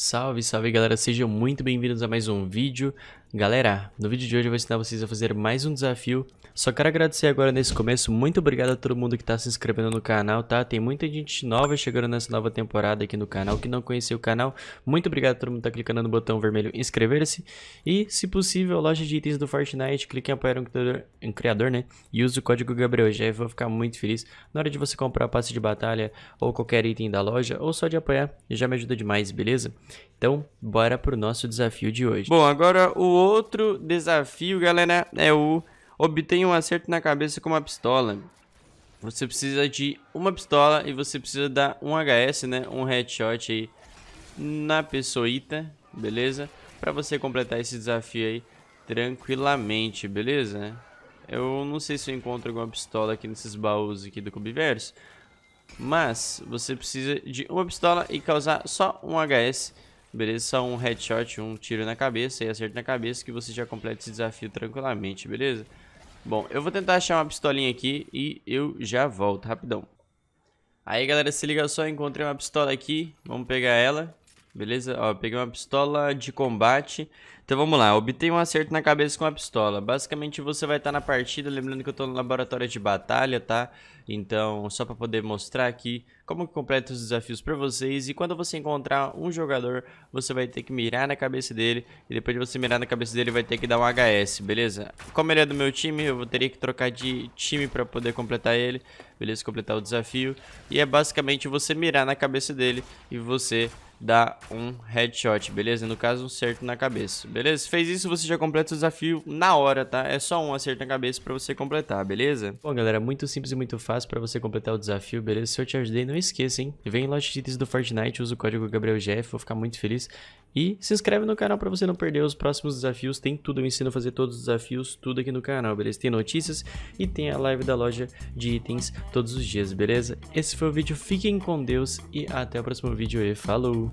Salve, salve galera, sejam muito bem-vindos a mais um vídeo. Galera, no vídeo de hoje eu vou ensinar vocês a fazer mais um desafio. Só quero agradecer agora nesse começo, muito obrigado a todo mundo que está se inscrevendo no canal, tá? Tem muita gente nova chegando nessa nova temporada aqui no canal, que não conhecia o canal. Muito obrigado a todo mundo que tá clicando no botão vermelho inscrever-se. E, se possível, loja de itens do Fortnite, clique em apoiar um criador, um criador né? E use o código Gabriel GabrielGF, vou ficar muito feliz. Na hora de você comprar a passe de batalha ou qualquer item da loja, ou só de apoiar, já me ajuda demais, beleza? Então, bora pro nosso desafio de hoje. Bom, agora o outro desafio, galera, é o obtenha um acerto na cabeça com uma pistola. Você precisa de uma pistola e você precisa dar um HS, né? Um headshot aí na pessoa, beleza? Pra você completar esse desafio aí tranquilamente, beleza? Eu não sei se eu encontro alguma pistola aqui nesses baús aqui do Cubiverso. Mas você precisa de uma pistola e causar só um HS Beleza? Só um headshot, um tiro na cabeça e acerto na cabeça que você já completa esse desafio tranquilamente, beleza? Bom, eu vou tentar achar uma pistolinha aqui e eu já volto, rapidão. Aí, galera, se liga só, encontrei uma pistola aqui, vamos pegar ela. Beleza? Ó, peguei uma pistola de combate. Então vamos lá, obtém um acerto na cabeça com a pistola. Basicamente você vai estar tá na partida, lembrando que eu estou no laboratório de batalha, tá? Então, só para poder mostrar aqui como que completa os desafios para vocês. E quando você encontrar um jogador, você vai ter que mirar na cabeça dele. E depois de você mirar na cabeça dele, vai ter que dar um HS, beleza? Como ele é do meu time, eu teria que trocar de time para poder completar ele. Beleza? Completar o desafio. E é basicamente você mirar na cabeça dele e você dar um headshot, beleza? No caso, um certo na cabeça, beleza? fez isso, você já completa o desafio na hora, tá? É só um acerto na cabeça pra você completar, beleza? Bom, galera, muito simples e muito fácil pra você completar o desafio, beleza? Se eu te ajudei, não esqueça, hein? Vem em loja de itens do Fortnite, usa o código GabrielGF, vou ficar muito feliz. E se inscreve no canal para você não perder os próximos desafios. Tem tudo, eu ensino a fazer todos os desafios, tudo aqui no canal, beleza? Tem notícias e tem a live da loja de itens todos os dias, beleza? Esse foi o vídeo, fiquem com Deus e até o próximo vídeo e falou!